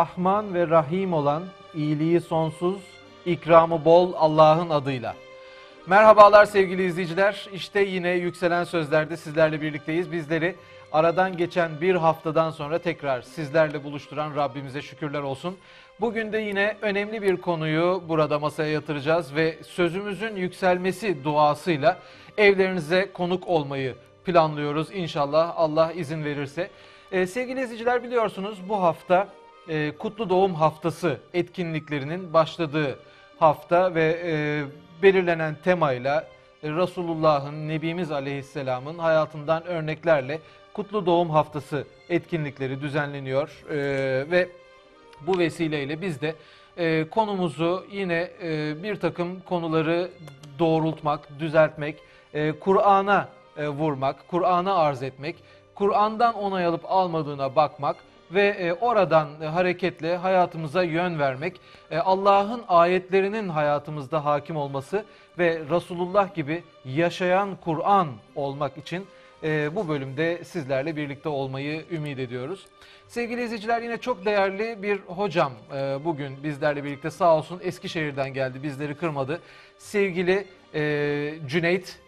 Rahman ve Rahim olan iyiliği sonsuz, ikramı bol Allah'ın adıyla. Merhabalar sevgili izleyiciler. İşte yine Yükselen Sözler'de sizlerle birlikteyiz. Bizleri aradan geçen bir haftadan sonra tekrar sizlerle buluşturan Rabbimize şükürler olsun. Bugün de yine önemli bir konuyu burada masaya yatıracağız ve sözümüzün yükselmesi duasıyla evlerinize konuk olmayı planlıyoruz inşallah Allah izin verirse. Ee, sevgili izleyiciler biliyorsunuz bu hafta e, Kutlu Doğum Haftası etkinliklerinin başladığı hafta ve e, belirlenen temayla e, Resulullah'ın, Nebimiz Aleyhisselam'ın hayatından örneklerle Kutlu Doğum Haftası etkinlikleri düzenleniyor e, ve bu vesileyle biz de e, konumuzu yine e, bir takım konuları doğrultmak, düzeltmek, e, Kur'an'a e, vurmak, Kur'an'a arz etmek, Kur'an'dan onay alıp almadığına bakmak ve e, oradan e, hareketle hayatımıza yön vermek, e, Allah'ın ayetlerinin hayatımızda hakim olması ve Resulullah gibi yaşayan Kur'an olmak için bu bölümde sizlerle birlikte olmayı ümit ediyoruz. Sevgili izleyiciler yine çok değerli bir hocam bugün bizlerle birlikte sağ olsun Eskişehir'den geldi bizleri kırmadı. Sevgili Cüneyt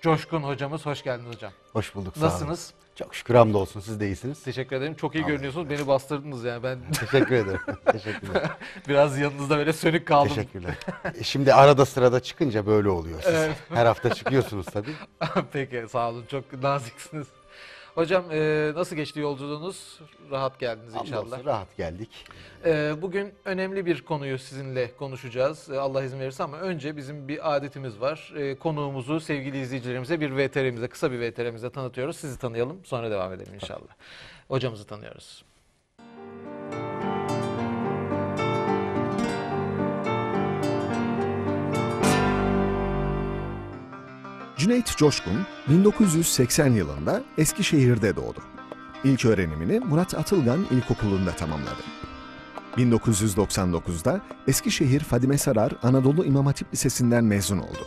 Coşkun hocamız hoş geldiniz hocam. Hoş bulduk. Nasılsınız? Çok şükür hamdolsun siz de iyisiniz. Teşekkür ederim. Çok iyi görünüyorsunuz. Beni bastırdınız yani. Ben Teşekkür ederim. Teşekkürler. Biraz yanınızda böyle sönük kaldım. Teşekkürler. E şimdi arada sırada çıkınca böyle oluyor siz. Evet. Her hafta çıkıyorsunuz tabii. Peki sağ olun. Çok naziksiniz. Hocam e, nasıl geçti yolculuğunuz? Rahat geldiniz inşallah. rahat geldik. E, bugün önemli bir konuyu sizinle konuşacağız. E, Allah izin verirse ama önce bizim bir adetimiz var. E, konuğumuzu sevgili izleyicilerimize bir VTR'mize, kısa bir VTR'mize tanıtıyoruz. Sizi tanıyalım sonra devam edelim inşallah. Hocamızı tanıyoruz. Cüneyt Coşkun 1980 yılında Eskişehir'de doğdu. İlk öğrenimini Murat Atılgan İlkokulu'nda tamamladı. 1999'da Eskişehir Fadime Sarar Anadolu İmam Hatip Lisesi'nden mezun oldu.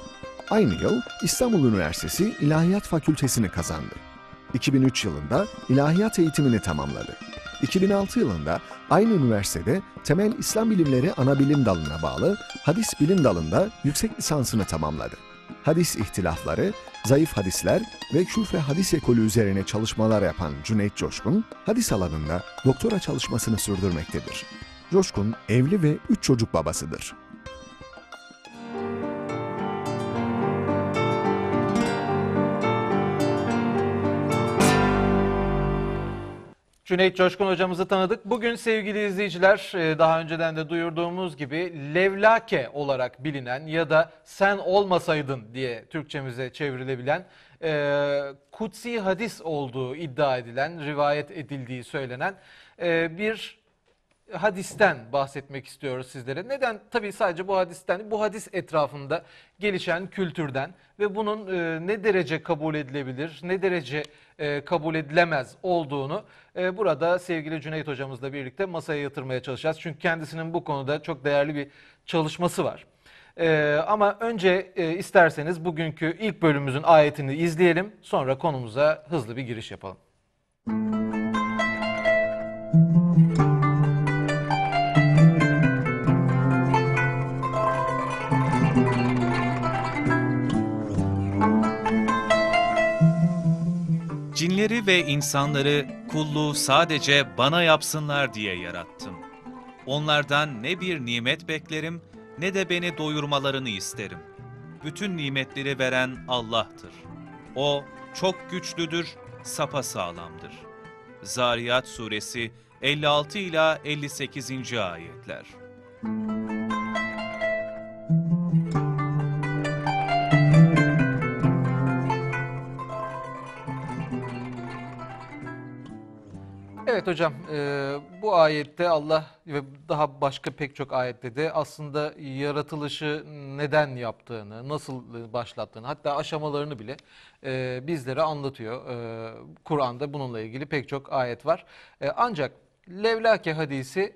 Aynı yıl İstanbul Üniversitesi İlahiyat Fakültesini kazandı. 2003 yılında ilahiyat eğitimini tamamladı. 2006 yılında aynı üniversitede Temel İslam Bilimleri Anabilim Dalı'na bağlı Hadis Bilim Dalı'nda yüksek lisansını tamamladı hadis ihtilafları, zayıf hadisler ve küfre hadis ekolü üzerine çalışmalar yapan Cüneyt Coşkun, hadis alanında doktora çalışmasını sürdürmektedir. Coşkun evli ve üç çocuk babasıdır. Cüneyt Coşkun hocamızı tanıdık. Bugün sevgili izleyiciler e, daha önceden de duyurduğumuz gibi Levlake olarak bilinen ya da sen olmasaydın diye Türkçemize çevrilebilen e, kutsi hadis olduğu iddia edilen, rivayet edildiği söylenen e, bir hadisten bahsetmek istiyoruz sizlere. Neden? Tabii sadece bu hadisten, bu hadis etrafında gelişen kültürden ve bunun e, ne derece kabul edilebilir, ne derece e, kabul edilemez olduğunu e, burada sevgili Cüneyt hocamızla birlikte masaya yatırmaya çalışacağız. Çünkü kendisinin bu konuda çok değerli bir çalışması var. ama önce isterseniz bugünkü ilk bölümümüzün ayetini izleyelim, sonra konumuza hızlı bir giriş yapalım. Müzik Yeri ve insanları kulluğu sadece bana yapsınlar diye yarattım. Onlardan ne bir nimet beklerim ne de beni doyurmalarını isterim. Bütün nimetleri veren Allah'tır. O çok güçlüdür, sapa sağlamdır. Zariyat suresi 56 ila 58. ayetler. Evet hocam e, bu ayette Allah ve daha başka pek çok ayette de aslında yaratılışı neden yaptığını, nasıl başlattığını hatta aşamalarını bile e, bizlere anlatıyor. E, Kur'an'da bununla ilgili pek çok ayet var. ancak Levlake hadisi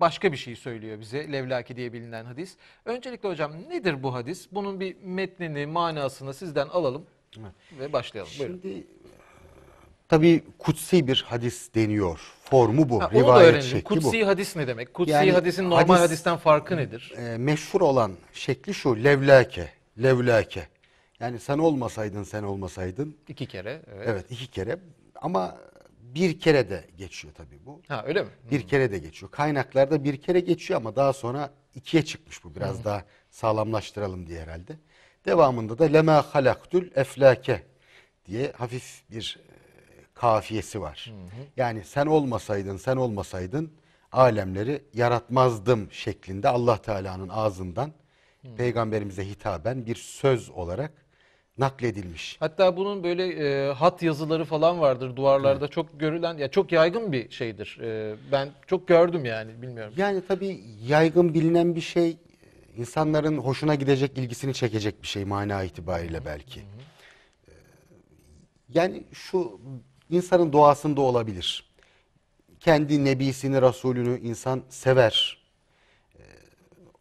başka bir şey söylüyor bize. Levlake diye bilinen hadis. Öncelikle hocam nedir bu hadis? Bunun bir metnini, manasını sizden alalım ve başlayalım. Şimdi Buyurun. Tabii kutsi bir hadis deniyor. Formu bu, ha, rivayet öğrenelim. şekli kutsi bu. Kutsi hadis ne demek? Kutsi yani, hadisin normal hadis, hadisten farkı nedir? E, meşhur olan şekli şu, levlake, levlake. Yani sen olmasaydın, sen olmasaydın. İki kere. Evet, evet iki kere. Ama bir kere de geçiyor tabii bu. Ha öyle mi? Bir hmm. kere de geçiyor. Kaynaklarda bir kere geçiyor ama daha sonra ikiye çıkmış bu. Biraz hmm. daha sağlamlaştıralım diye herhalde. Devamında da lema halaktül eflake diye hafif bir kafiyesi var. Hı hı. Yani sen olmasaydın, sen olmasaydın alemleri yaratmazdım şeklinde Allah Teala'nın ağzından hı. peygamberimize hitaben bir söz olarak nakledilmiş. Hatta bunun böyle e, hat yazıları falan vardır duvarlarda evet. çok görülen ya çok yaygın bir şeydir. E, ben çok gördüm yani bilmiyorum. Yani tabii yaygın bilinen bir şey insanların hoşuna gidecek, ilgisini çekecek bir şey mana itibariyle belki. Hı hı. E, yani şu insanın doğasında olabilir. Kendi nebisini, rasulünü insan sever. Ee,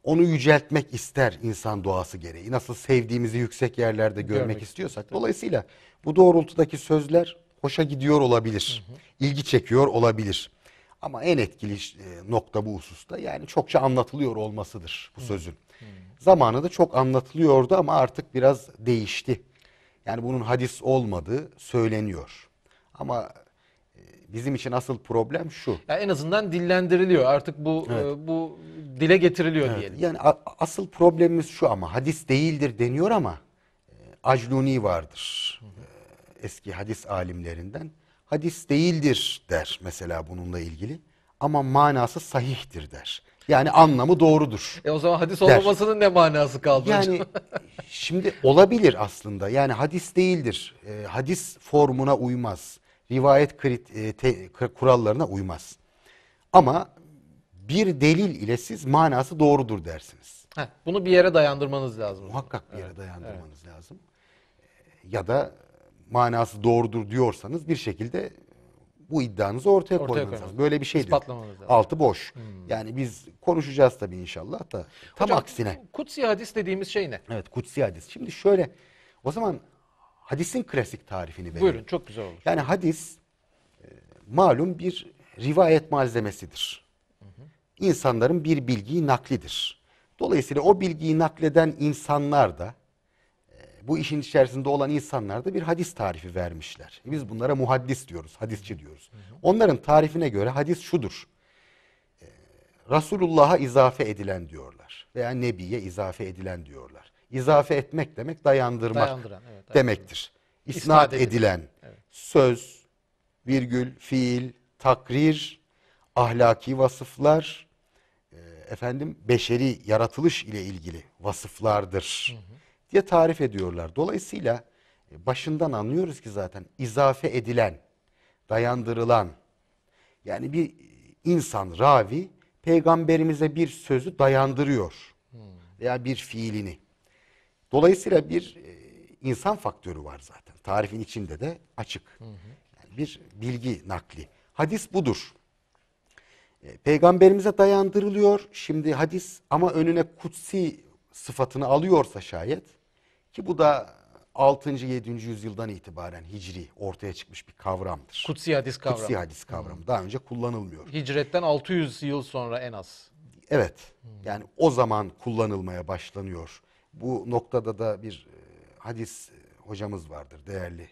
onu yüceltmek ister insan doğası gereği. Nasıl sevdiğimizi yüksek yerlerde görmek, görmek istiyorsak. Dolayısıyla bu doğrultudaki sözler hoşa gidiyor olabilir. Hı hı. İlgi çekiyor olabilir. Ama en etkili e, nokta bu hususta yani çokça anlatılıyor olmasıdır bu sözün. Hmm. Zamanında çok anlatılıyordu ama artık biraz değişti. Yani bunun hadis olmadığı söyleniyor. Ama e, bizim için asıl problem şu. Yani en azından dillendiriliyor. Artık bu e, evet. bu dile getiriliyor evet. diyelim. Yani asıl problemimiz şu ama hadis değildir deniyor ama e, Acluni vardır. E, eski hadis alimlerinden. Hadis değildir der mesela bununla ilgili ama manası sahihtir der. Yani anlamı doğrudur. E o zaman hadis der. olmamasının ne manası kaldı? Yani şimdi olabilir aslında. Yani hadis değildir. E, hadis formuna uymaz rivayet e, kurallarına uymaz. Ama bir delil ile siz manası doğrudur dersiniz. Heh, bunu bir yere dayandırmanız lazım. Muhakkak bir yere evet, dayandırmanız evet. lazım. E, ya da manası doğrudur diyorsanız bir şekilde bu iddianızı ortaya, ortaya koymanız lazım. Böyle bir şey değil. Altı boş. Hmm. Yani biz konuşacağız tabii inşallah da tam Hocam, aksine. Kutsi hadis dediğimiz şey ne? Evet kutsi hadis. Şimdi şöyle o zaman hadisin klasik tarifini verelim. Buyurun çok güzel olur. Yani hadis e, malum bir rivayet malzemesidir. İnsanların bir bilgiyi naklidir. Dolayısıyla o bilgiyi nakleden insanlar da e, bu işin içerisinde olan insanlar da bir hadis tarifi vermişler. E, biz bunlara muhaddis diyoruz, hadisçi diyoruz. Onların tarifine göre hadis şudur. E, Resulullah'a izafe edilen diyorlar veya Nebi'ye izafe edilen diyorlar. İzafe etmek demek dayandırmak evet, demektir. İsnat, İsnat edilen, evet. söz, virgül, fiil, takrir, ahlaki vasıflar, e, efendim beşeri yaratılış ile ilgili vasıflardır hı hı. diye tarif ediyorlar. Dolayısıyla e, başından anlıyoruz ki zaten izafe edilen, dayandırılan yani bir insan ravi peygamberimize bir sözü dayandırıyor veya bir fiilini. Dolayısıyla bir e, insan faktörü var zaten. Tarifin içinde de açık. Yani bir bilgi nakli. Hadis budur. E, peygamberimize dayandırılıyor şimdi hadis ama önüne kutsi sıfatını alıyorsa şayet ki bu da 6. 7. yüzyıldan itibaren hicri ortaya çıkmış bir kavramdır. Kutsi hadis kavramı. Kutsi hadis kavramı. Daha önce kullanılmıyor. Hicretten 600 yıl sonra en az. Evet. Yani o zaman kullanılmaya başlanıyor bu noktada da bir e, hadis e, hocamız vardır değerli.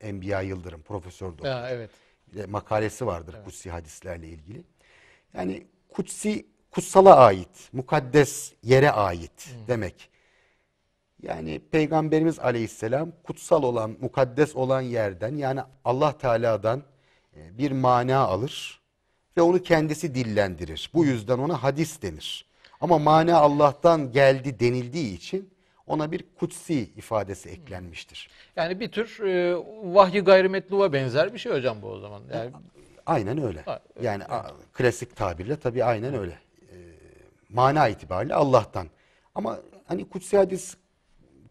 E, Enbiya Yıldırım profesör doktor. Ha, evet. Bir makalesi vardır evet. kutsi hadislerle ilgili. Yani kutsi kutsala ait, mukaddes yere ait Hı. Hmm. demek. Yani Peygamberimiz Aleyhisselam kutsal olan, mukaddes olan yerden yani Allah Teala'dan bir mana alır ve onu kendisi dillendirir. Bu hmm. yüzden ona hadis denir. Ama mana Allah'tan geldi denildiği için ona bir kutsi ifadesi eklenmiştir. Yani bir tür e, vahyi gayrimetluva benzer bir şey hocam bu o zaman. Yani... Aynen öyle. yani evet. a, klasik tabirle tabii aynen öyle. E, mana itibariyle Allah'tan. Ama hani kutsi hadis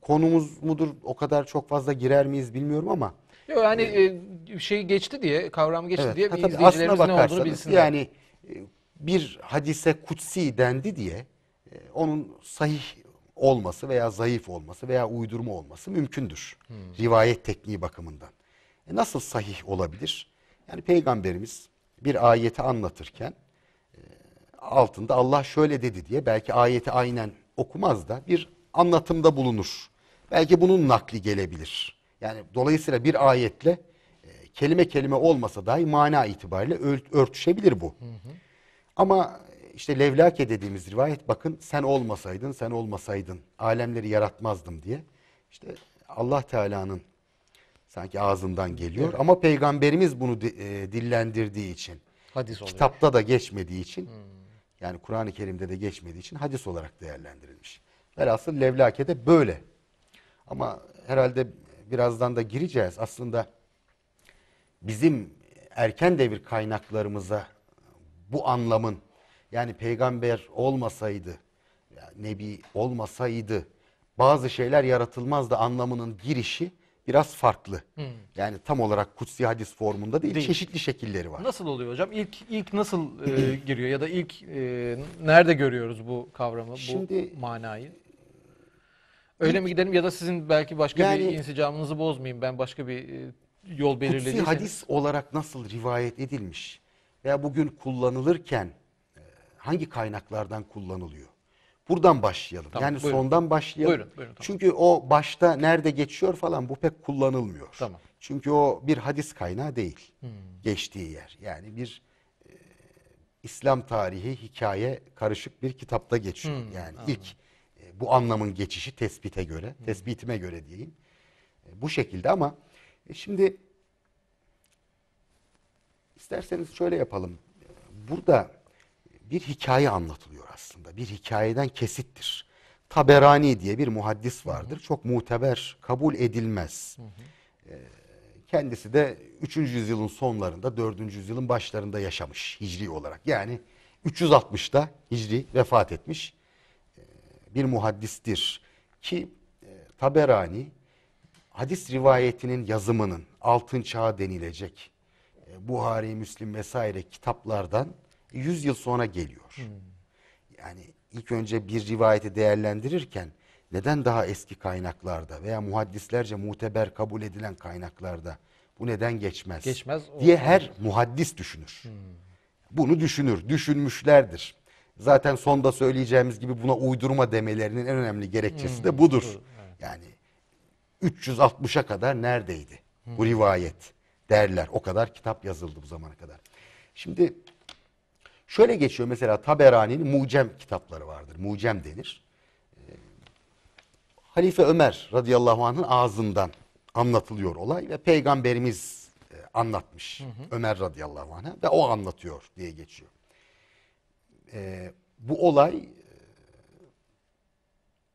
konumuz mudur o kadar çok fazla girer miyiz bilmiyorum ama. Yok yani e, e şey geçti diye kavram geçti evet, diye ha, izleyicilerimiz ne olduğunu bilsinler. Yani e, bir hadise kutsi dendi diye e, onun sahih olması veya zayıf olması veya uydurma olması mümkündür. Hmm. Rivayet tekniği bakımından. E nasıl sahih olabilir? Yani peygamberimiz bir ayeti anlatırken e, altında Allah şöyle dedi diye belki ayeti aynen okumaz da bir anlatımda bulunur. Belki bunun nakli gelebilir. Yani dolayısıyla bir ayetle e, kelime kelime olmasa dahi mana itibariyle örtüşebilir bu. Hı hı. Ama işte Levlake dediğimiz rivayet bakın sen olmasaydın, sen olmasaydın alemleri yaratmazdım diye. İşte Allah Teala'nın sanki ağzından geliyor evet. ama peygamberimiz bunu di, e, dillendirdiği için hadis oluyor. kitapta da geçmediği için hmm. yani Kur'an-ı Kerim'de de geçmediği için hadis olarak değerlendirilmiş. Velhasıl de böyle. Ama herhalde birazdan da gireceğiz. Aslında bizim erken devir kaynaklarımıza bu anlamın yani peygamber olmasaydı, nebi olmasaydı bazı şeyler yaratılmazdı anlamının girişi biraz farklı. Hmm. Yani tam olarak kutsi hadis formunda değil, değil, çeşitli şekilleri var. Nasıl oluyor hocam? İlk ilk nasıl e, giriyor ya da ilk e, nerede görüyoruz bu kavramı, Şimdi, bu manayı? Öyle ilk, mi gidelim ya da sizin belki başka yani, bir insicamınızı bozmayayım ben başka bir e, yol belirlediyseniz. Kutsi hadis olarak nasıl rivayet edilmiş? veya bugün kullanılırken e, hangi kaynaklardan kullanılıyor? Buradan başlayalım. Tamam, yani buyurun. sondan başlayalım. Buyurun, buyurun, tamam. Çünkü o başta nerede geçiyor falan bu pek kullanılmıyor. Tamam. Çünkü o bir hadis kaynağı değil. Hmm. Geçtiği yer. Yani bir e, İslam tarihi hikaye karışık bir kitapta geçiyor. Hmm, yani anladım. ilk e, bu anlamın geçişi tespite göre, hmm. tespitime göre diyeyim. E, bu şekilde ama e, şimdi İsterseniz şöyle yapalım. Burada bir hikaye anlatılıyor aslında. Bir hikayeden kesittir. Taberani diye bir muhaddis vardır. Hı hı. Çok muteber, kabul edilmez. Hı ee, hı. kendisi de 3. yüzyılın sonlarında, 4. yüzyılın başlarında yaşamış hicri olarak. Yani 360'da hicri vefat etmiş ee, bir muhaddistir. Ki e, Taberani hadis rivayetinin yazımının altın çağı denilecek e, Buhari, Müslim vesaire kitaplardan 100 yıl sonra geliyor. Hmm. Yani ilk önce bir rivayeti değerlendirirken neden daha eski kaynaklarda veya muhaddislerce muteber kabul edilen kaynaklarda bu neden geçmez, geçmez diye her muhaddis düşünür. Hmm. Bunu düşünür, düşünmüşlerdir. Zaten sonda söyleyeceğimiz gibi buna uydurma demelerinin en önemli gerekçesi hmm. de budur. Evet. Yani 360'a kadar neredeydi hmm. bu rivayet? derler. O kadar kitap yazıldı bu zamana kadar. Şimdi şöyle geçiyor mesela Taberani'nin Mucem kitapları vardır. Mucem denir. Ee, Halife Ömer radıyallahu anh'ın ağzından anlatılıyor olay ve peygamberimiz e, anlatmış hı hı. Ömer radıyallahu anh'a ve o anlatıyor diye geçiyor. Ee, bu olay e,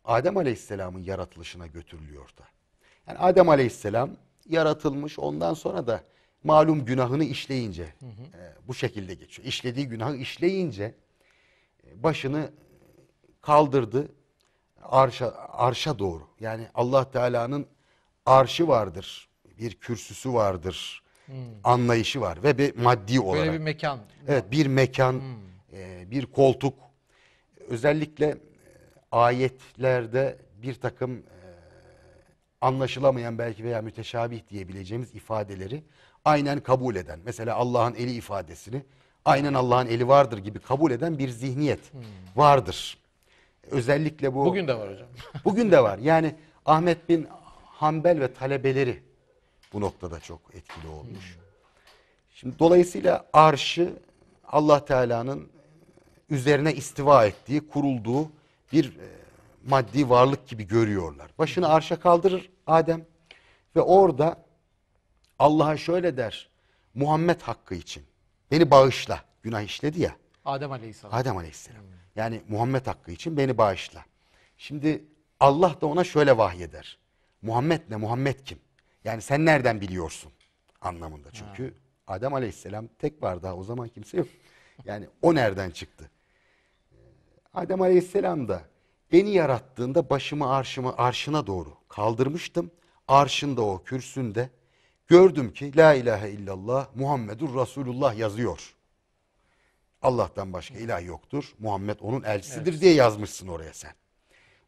Adem aleyhisselamın yaratılışına götürülüyor da. Yani Adem aleyhisselam yaratılmış. Ondan sonra da malum günahını işleyince hı hı. E, bu şekilde geçiyor. İşlediği günahı işleyince e, başını kaldırdı arşa, arşa doğru. Yani Allah Teala'nın arşı vardır. Bir kürsüsü vardır. Hmm. Anlayışı var ve bir maddi olarak. Böyle bir mekan. Evet bir mekan, e, bir koltuk. Özellikle e, ayetlerde bir takım e, anlaşılamayan belki veya müteşabih diyebileceğimiz ifadeleri aynen kabul eden, mesela Allah'ın eli ifadesini aynen Allah'ın eli vardır gibi kabul eden bir zihniyet hmm. vardır. Özellikle bu... Bugün de var hocam. bugün de var. Yani Ahmet bin Hanbel ve talebeleri bu noktada çok etkili olmuş. Hmm. Şimdi dolayısıyla arşı Allah Teala'nın üzerine istiva ettiği, kurulduğu bir e, maddi varlık gibi görüyorlar. Başını arşa kaldırır Adem ve orada Allah'a şöyle der. Muhammed hakkı için beni bağışla. Günah işledi ya. Adem Aleyhisselam. Adem Aleyhisselam. Yani Muhammed hakkı için beni bağışla. Şimdi Allah da ona şöyle vahyeder. Muhammed ne? Muhammed kim? Yani sen nereden biliyorsun? Anlamında. Çünkü ha. Adem Aleyhisselam tek var daha o zaman kimse yok. Yani o nereden çıktı? Ee, Adem Aleyhisselam da Beni yarattığında başımı arşımı arşına doğru kaldırmıştım. Arşında o kürsünde gördüm ki la ilahe illallah Muhammedur Resulullah yazıyor. Allah'tan başka ilah yoktur. Muhammed onun elçisidir evet. diye yazmışsın oraya sen.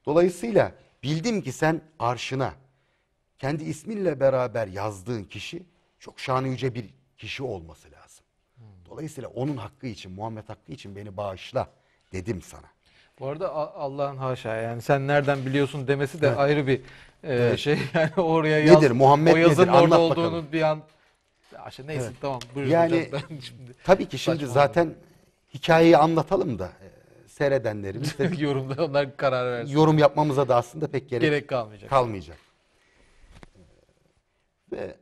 Dolayısıyla bildim ki sen arşına kendi isminle beraber yazdığın kişi çok şanı yüce bir kişi olması lazım. Hmm. Dolayısıyla onun hakkı için, Muhammed hakkı için beni bağışla dedim sana. Bu arada Allah'ın haşa yani sen nereden biliyorsun demesi de evet. ayrı bir e, evet. şey. Yani oraya yaz, nedir, Muhammed o yazın nedir? orada Anlat olduğunu bakalım. bir an aşağı neyse evet. tamam buyurun yani, ben şimdi. Tabii ki şimdi Saçma zaten oldu. hikayeyi anlatalım da e, seyredenlerimiz de yorumda onlar karar versin. Yorum yapmamıza da aslında pek gerek, gerek kalmayacak. Kalmayacak. Ve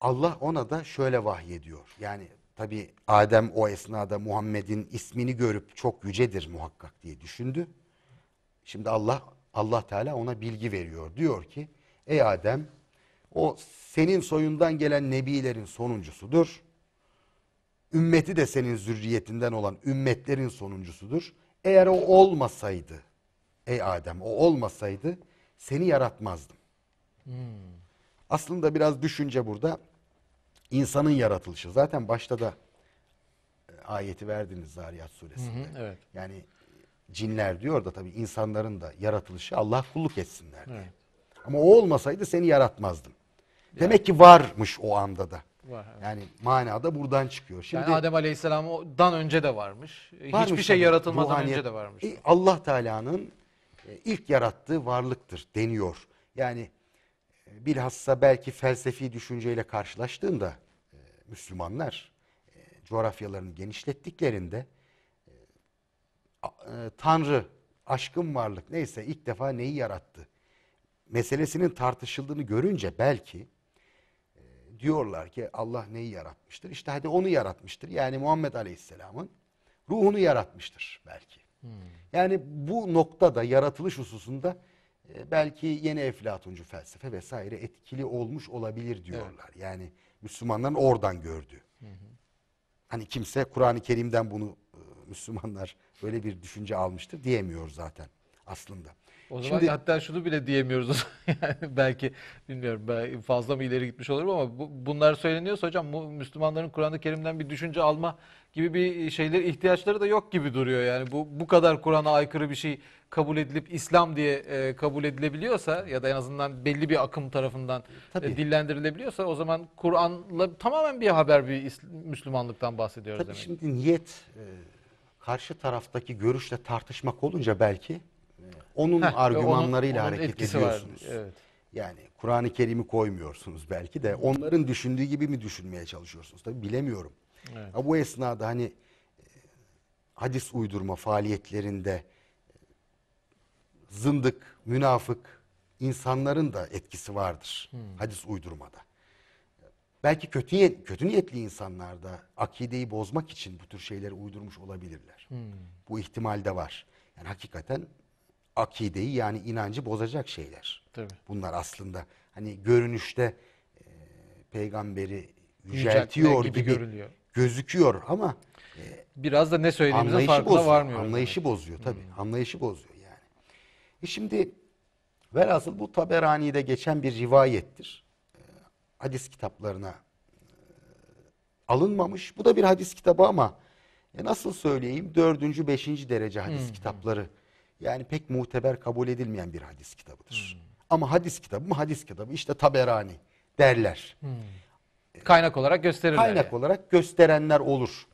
Allah ona da şöyle vahyediyor. Yani Tabi Adem o esnada Muhammed'in ismini görüp çok yücedir muhakkak diye düşündü. Şimdi Allah Allah Teala ona bilgi veriyor. Diyor ki ey Adem o senin soyundan gelen nebilerin sonuncusudur. Ümmeti de senin zürriyetinden olan ümmetlerin sonuncusudur. Eğer o olmasaydı ey Adem o olmasaydı seni yaratmazdım. Hmm. Aslında biraz düşünce burada insanın yaratılışı. Zaten başta da e, ayeti verdiniz Zariyat suresinde. Hı hı, evet. Yani e, cinler diyor da tabii insanların da yaratılışı Allah kulluk etsinler diye. Evet. Ama o olmasaydı seni yaratmazdım. Yani. Demek ki varmış o anda da. Var, evet. Yani manada buradan çıkıyor. Şimdi yani Adem Aleyhisselam'dan önce de varmış. varmış Hiçbir şey yaratılmadan ruhaniyet, önce de varmış. E, Allah Teala'nın ilk yarattığı varlıktır deniyor. Yani bilhassa belki felsefi düşünceyle karşılaştığında e, Müslümanlar e, coğrafyalarını genişlettiklerinde e, Tanrı, aşkın varlık neyse ilk defa neyi yarattı meselesinin tartışıldığını görünce belki diyorlar ki Allah neyi yaratmıştır? işte hadi onu yaratmıştır. Yani Muhammed Aleyhisselam'ın ruhunu yaratmıştır belki. Hmm. Yani bu noktada yaratılış hususunda ee, belki yeni Eflatuncu felsefe vesaire etkili olmuş olabilir diyorlar. Evet. Yani Müslümanların oradan gördü. Hani kimse Kur'an-ı Kerim'den bunu e, Müslümanlar böyle bir düşünce almıştır diyemiyor zaten aslında. O zaman Şimdi, hatta şunu bile diyemiyoruz. yani belki bilmiyorum belki fazla mı ileri gitmiş olurum ama bu, bunlar söyleniyorsa hocam bu Müslümanların Kur'an-ı Kerim'den bir düşünce alma gibi bir şeyler ihtiyaçları da yok gibi duruyor. Yani bu bu kadar Kur'an'a aykırı bir şey kabul edilip İslam diye e, kabul edilebiliyorsa ya da en azından belli bir akım tarafından e, Tabii. e, dillendirilebiliyorsa o zaman Kur'an'la tamamen bir haber bir Müslümanlıktan bahsediyoruz Tabii demek. Şimdi niyet e, karşı taraftaki görüşle tartışmak olunca belki onun Heh, argümanlarıyla onun, onun hareket ediyorsunuz. evet. Yani Kur'an-ı Kerim'i koymuyorsunuz belki de onların düşündüğü gibi mi düşünmeye çalışıyorsunuz? Tabii bilemiyorum. Evet. bu esnada hani e, hadis uydurma faaliyetlerinde e, zındık, münafık insanların da etkisi vardır hmm. hadis uydurmada. Belki kötü, niyet, kötü niyetli insanlar da akideyi bozmak için bu tür şeyleri uydurmuş olabilirler. Hmm. Bu ihtimal de var. Yani hakikaten akideyi yani inancı bozacak şeyler. Tabii. Bunlar aslında hani görünüşte e, peygamberi yüceltiyor gibi, gibi görünüyor. gözüküyor ama e, biraz da ne söylediğimizin farkına bozuyor, varmıyor. Anlayışı yani. bozuyor tabi. Hmm. Anlayışı bozuyor yani. E şimdi velhasıl bu Taberani'de geçen bir rivayettir. E, hadis kitaplarına e, alınmamış. Bu da bir hadis kitabı ama e, nasıl söyleyeyim? Dördüncü, beşinci derece hadis hmm. kitapları yani pek muteber kabul edilmeyen bir hadis kitabıdır. Hmm. Ama hadis kitabı mı hadis kitabı işte taberani derler. Hmm. Kaynak olarak gösterirler. Kaynak yani. olarak gösterenler olur.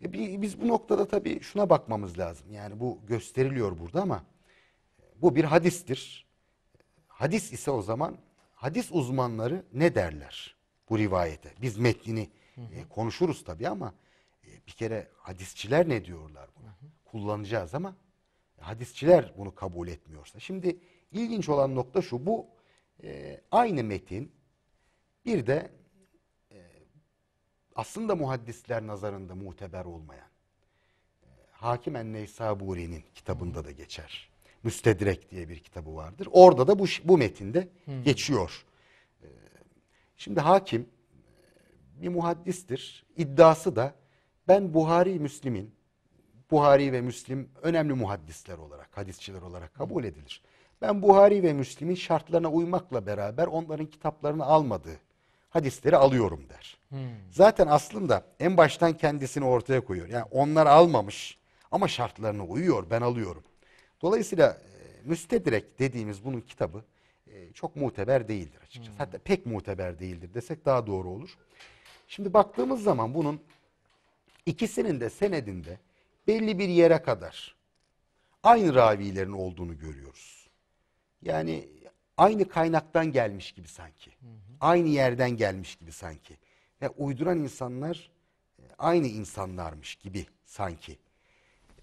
Hmm. E, biz bu noktada tabii şuna bakmamız lazım. Yani bu gösteriliyor burada ama e, bu bir hadistir. Hadis ise o zaman hadis uzmanları ne derler bu rivayete? Biz metnini E, konuşuruz tabii ama e, bir kere hadisçiler ne diyorlar buna? Hı hı. Kullanacağız ama hadisçiler bunu kabul etmiyorsa. Şimdi ilginç olan nokta şu. Bu e, aynı metin bir de e, aslında muhaddisler nazarında muteber olmayan e, Hakim Enneysaburi'nin kitabında da geçer. Müstedrek diye bir kitabı vardır. Orada da bu bu metinde hmm. geçiyor. E, şimdi hakim e, bir muhaddistir. İddiası da ben Buhari Müslim'in Buhari ve Müslim önemli muhaddisler olarak, hadisçiler olarak kabul edilir. Ben Buhari ve Müslim'in şartlarına uymakla beraber onların kitaplarını almadığı hadisleri alıyorum der. Hmm. Zaten aslında en baştan kendisini ortaya koyuyor. Yani onlar almamış ama şartlarına uyuyor ben alıyorum. Dolayısıyla e, müstedrek dediğimiz bunun kitabı e, çok muteber değildir açıkçası. Hmm. Hatta pek muteber değildir desek daha doğru olur. Şimdi baktığımız zaman bunun ikisinin de senedinde belli bir yere kadar aynı ravilerin olduğunu görüyoruz. Yani aynı kaynaktan gelmiş gibi sanki. Aynı yerden gelmiş gibi sanki. Ve uyduran insanlar e, aynı insanlarmış gibi sanki.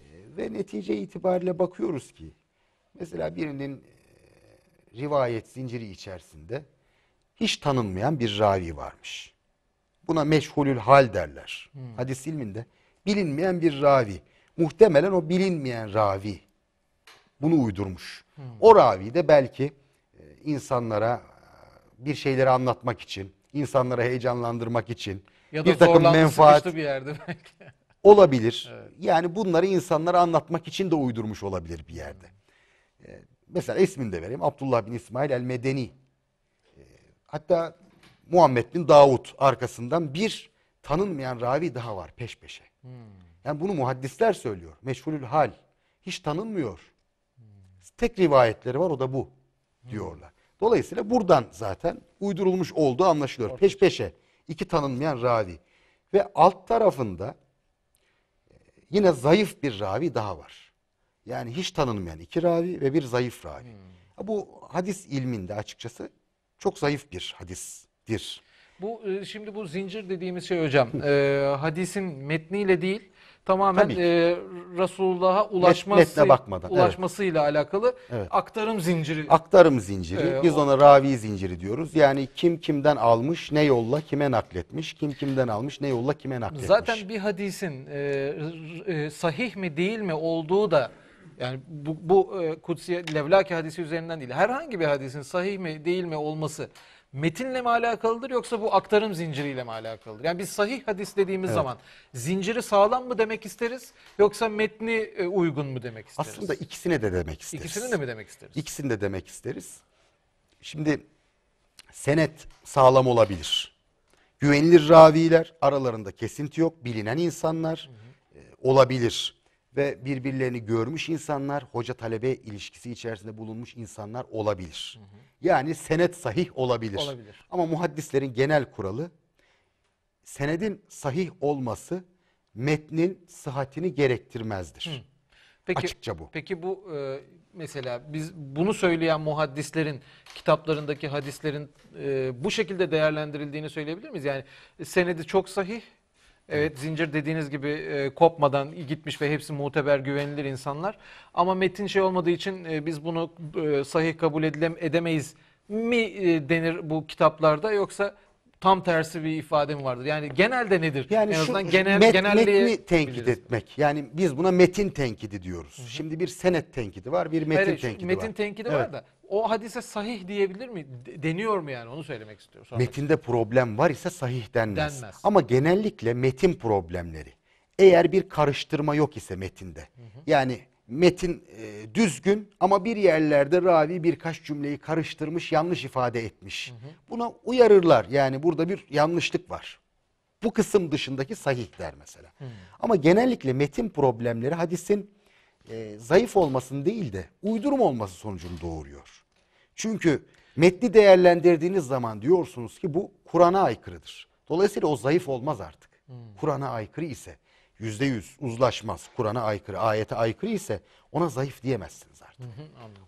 E, ve netice itibariyle bakıyoruz ki mesela birinin e, rivayet zinciri içerisinde hiç tanınmayan bir ravi varmış. Buna meşhulül hal derler. Hmm. Hadis ilminde bilinmeyen bir ravi. Muhtemelen o bilinmeyen ravi bunu uydurmuş. Hmm. O ravi de belki e, insanlara e, bir şeyleri anlatmak için, insanlara heyecanlandırmak için ya da bir takım menfaat bir yerde belki. olabilir. Evet. Yani bunları insanlara anlatmak için de uydurmuş olabilir bir yerde. E, mesela ismini de vereyim. Abdullah bin İsmail el-Medeni. Hatta Muhammed bin Davud arkasından bir tanınmayan ravi daha var peş peşe. Hmm. Yani bunu muhaddisler söylüyor. Meşhulül hal. Hiç tanınmıyor. Tek rivayetleri var o da bu diyorlar. Dolayısıyla buradan zaten uydurulmuş olduğu anlaşılıyor. Peş peşe iki tanınmayan ravi. Ve alt tarafında e, yine zayıf bir ravi daha var. Yani hiç tanınmayan iki ravi ve bir zayıf ravi. Hmm. Bu hadis ilminde açıkçası çok zayıf bir hadistir. Bu e, şimdi bu zincir dediğimiz şey hocam e, hadisin metniyle değil tamamen Tabii. e, Resulullah'a ulaşması, Metne bakmadan, evet. alakalı Evet. aktarım zinciri. Aktarım zinciri, Ee, biz o- ona ravi zinciri diyoruz. Yani kim kimden almış, ne yolla kime nakletmiş, kim kimden almış, ne yolla kime nakletmiş. Zaten bir hadisin e, e, sahih mi değil mi olduğu da yani bu, bu e, Kutsi Levlaki hadisi üzerinden değil. Herhangi bir hadisin sahih mi değil mi olması metinle mi alakalıdır yoksa bu aktarım zinciriyle mi alakalıdır? Yani biz sahih hadis dediğimiz evet. zaman zinciri sağlam mı demek isteriz yoksa metni e, uygun mu demek isteriz? Aslında ikisine de demek isteriz. İkisini de mi demek isteriz? İkisini de demek isteriz. Şimdi senet sağlam olabilir. Güvenilir raviler aralarında kesinti yok bilinen insanlar hı hı. E, olabilir ve birbirlerini görmüş insanlar, hoca talebe ilişkisi içerisinde bulunmuş insanlar olabilir. Hı hı. Yani senet sahih olabilir. olabilir. Ama muhaddislerin genel kuralı senedin sahih olması metnin sıhhatini gerektirmezdir. Peki, Açıkça bu. Peki bu e, mesela biz bunu söyleyen muhaddislerin kitaplarındaki hadislerin e, bu şekilde değerlendirildiğini söyleyebilir miyiz? Yani senedi çok sahih Evet zincir dediğiniz gibi e, kopmadan gitmiş ve hepsi muteber güvenilir insanlar. Ama metin şey olmadığı için e, biz bunu e, sahih kabul edilem edemeyiz mi e, denir bu kitaplarda yoksa tam tersi bir ifade mi vardır? Yani genelde nedir? Yani en azından şu genel, met, metni tenkit biliriz. etmek. Yani biz buna metin tenkidi diyoruz. Hı hı. Şimdi bir senet tenkidi var, bir metin Hayır, tenkidi metin var. Metin tenkidi evet. var da o hadise sahih diyebilir mi? Deniyor mu yani onu söylemek istiyorum. Sormak Metinde problem var ise sahih denmez. denmez. Ama genellikle metin problemleri. Eğer bir karıştırma yok ise metinde. Hı hı. Yani metin e, düzgün ama bir yerlerde ravi birkaç cümleyi karıştırmış, yanlış ifade etmiş. Hı hı. Buna uyarırlar. Yani burada bir yanlışlık var. Bu kısım dışındaki sahih der mesela. Hı. Ama genellikle metin problemleri hadisin e, zayıf olmasını değil de uydurma olması sonucunu doğuruyor. Çünkü metni değerlendirdiğiniz zaman diyorsunuz ki bu Kur'an'a aykırıdır. Dolayısıyla o zayıf olmaz artık. Hmm. Kur'an'a aykırı ise yüzde yüz uzlaşmaz. Kur'an'a aykırı, ayete aykırı ise ona zayıf diyemezsiniz artık. Hı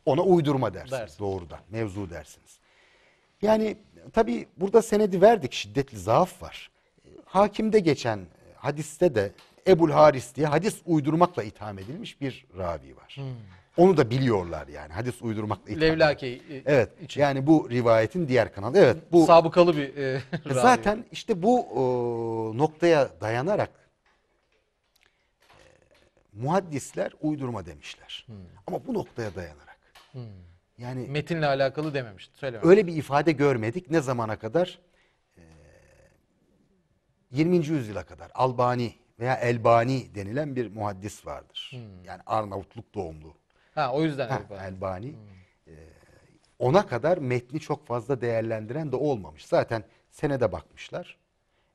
ona uydurma dersiniz, dersiniz doğrudan, mevzu dersiniz. Yani tabii burada senedi verdik şiddetli zaaf var. Hakimde geçen hadiste de Ebul Haris diye hadis uydurmakla itham edilmiş bir ravi var. Hmm. Onu da biliyorlar yani. Hadis uydurmak itham. Levlaki e, Evet. Için. Yani bu rivayetin diğer kanalı. Evet. Bu sabıkalı bir e, e Zaten işte bu e, noktaya dayanarak e, muhaddisler uydurma demişler. Hmm. Ama bu noktaya dayanarak. Hmm. Yani metinle alakalı dememiş. Söylememiş. Öyle bir ifade görmedik ne zamana kadar? E, 20. yüzyıla kadar Albani veya Elbani denilen bir muhaddis vardır. Hmm. Yani Arnavutluk doğumlu Ha o yüzden ha, Elbani. Hmm. E, ona kadar metni çok fazla değerlendiren de olmamış. Zaten senede bakmışlar.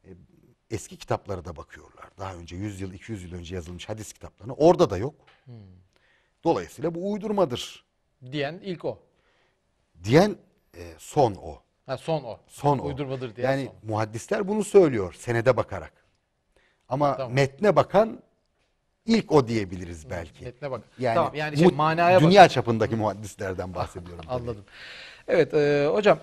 E, eski kitaplara da bakıyorlar. Daha önce 100 yıl, 200 yıl önce yazılmış hadis kitaplarına. Orada da yok. Hmm. Dolayısıyla bu uydurmadır. Diyen ilk o. Diyen e, son o. Ha, son o. Son o. Uydurmadır diyen Yani son. muhaddisler bunu söylüyor senede bakarak. Ama tamam. metne bakan İlk o diyebiliriz belki. Metne bak. Yani, tamam, yani şey, manaya dünya bak. çapındaki muhaddislerden bahsediyorum. Anladım. Evet e, hocam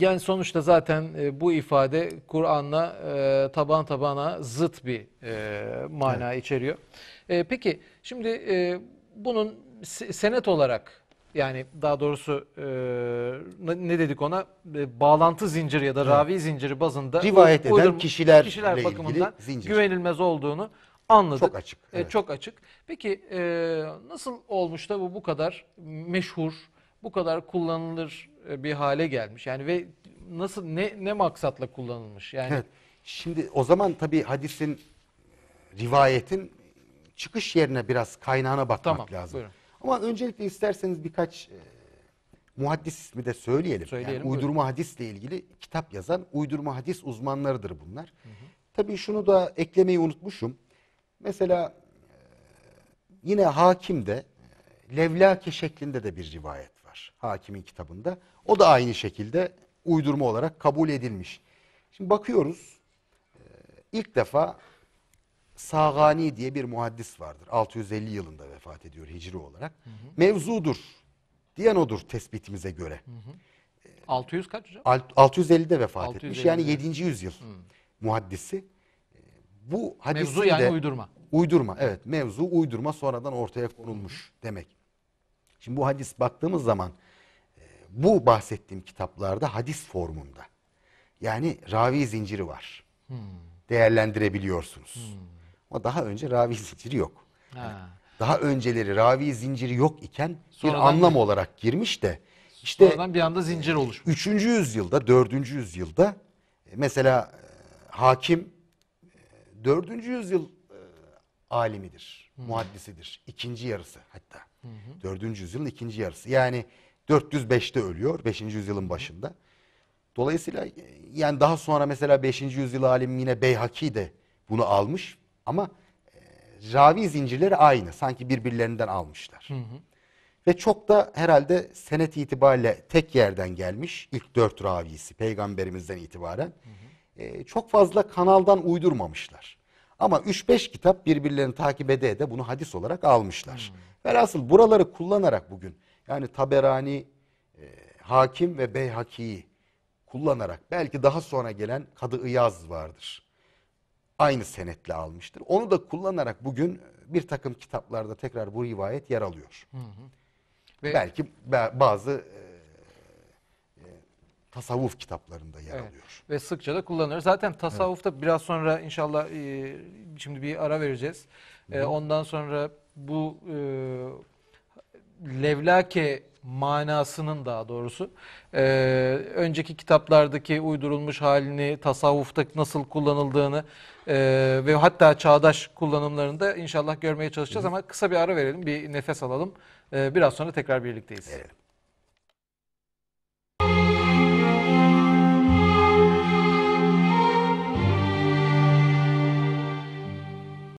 yani sonuçta zaten e, bu ifade Kur'an'la e, taban tabana zıt bir e, mana evet. içeriyor. E, peki şimdi e, bunun senet olarak yani daha doğrusu e, ne dedik ona e, bağlantı zinciri ya da ravi evet. zinciri bazında rivayet eden kişiler kişiler bakımından ilgili zincir. güvenilmez olduğunu Anladık. Çok açık. E, evet. çok açık. Peki e, nasıl olmuş da bu bu kadar meşhur, bu kadar kullanılır e, bir hale gelmiş? Yani ve nasıl ne ne maksatla kullanılmış? Yani evet. şimdi o zaman tabii hadisin rivayetin çıkış yerine biraz kaynağına bakmak tamam, lazım. Buyurun. Ama öncelikle isterseniz birkaç e, muhaddis ismi de söyleyelim. söyleyelim yani uydurma buyurun. hadisle ilgili kitap yazan uydurma hadis uzmanlarıdır bunlar. Hı hı. Tabii şunu da eklemeyi unutmuşum. Mesela e, yine hakimde e, Levlaki şeklinde de bir rivayet var hakimin kitabında. O da aynı şekilde uydurma olarak kabul edilmiş. Şimdi bakıyoruz e, ilk defa Sagani diye bir muhaddis vardır. 650 yılında vefat ediyor hicri olarak. Hı hı. Mevzudur. Diyen odur tespitimize göre. Hı hı. 600 kaç hocam? 650'de vefat 650'de. etmiş. Yani 7. yüzyıl hı. muhaddisi. Bu hadisi mevzu yani uydurma. Uydurma evet mevzu uydurma sonradan ortaya konulmuş demek. Şimdi bu hadis baktığımız zaman e, bu bahsettiğim kitaplarda hadis formunda. Yani ravi zinciri var. Hmm. Değerlendirebiliyorsunuz. Hmm. Ama daha önce ravi zinciri yok. Ha. daha önceleri ravi zinciri yok iken Sonradan bir anlam olarak girmiş de işte Sonradan bir anda zincir oluşmuş. üçüncü yüzyılda, dördüncü yüzyılda e, mesela e, hakim 4. yüzyıl e, alimidir, Hı. muhaddisidir. İkinci yarısı hatta. Hı hı. 4. yüzyılın ikinci yarısı. Yani 405'te ölüyor 5. yüzyılın başında. Dolayısıyla e, yani daha sonra mesela 5. yüzyıl alim yine Beyhaki de bunu almış ama e, ravi zincirleri aynı. Sanki birbirlerinden almışlar. Hı hı. Ve çok da herhalde senet itibariyle tek yerden gelmiş ilk dört ravisi peygamberimizden itibaren. Hı hı. E, çok fazla kanaldan uydurmamışlar. Ama 3-5 kitap birbirlerini takip ede de bunu hadis olarak almışlar. Hmm. Velhasıl buraları kullanarak bugün yani Taberani, e, Hakim ve Beyhaki'yi kullanarak belki daha sonra gelen Kadı İyaz vardır. Aynı senetle almıştır. Onu da kullanarak bugün e, bir takım kitaplarda tekrar bu rivayet yer alıyor. Hı Ve belki bazı e, tasavvuf kitaplarında yer evet. alıyor. Ve sıkça da kullanılıyor Zaten tasavvufta evet. biraz sonra inşallah e, şimdi bir ara vereceğiz. E, ondan sonra bu e, levlake manasının daha doğrusu e, önceki kitaplardaki uydurulmuş halini, tasavvufta nasıl kullanıldığını e, ve hatta çağdaş kullanımlarını da inşallah görmeye çalışacağız. Hı Ama kısa bir ara verelim, bir nefes alalım. E, biraz sonra tekrar birlikteyiz. Verelim.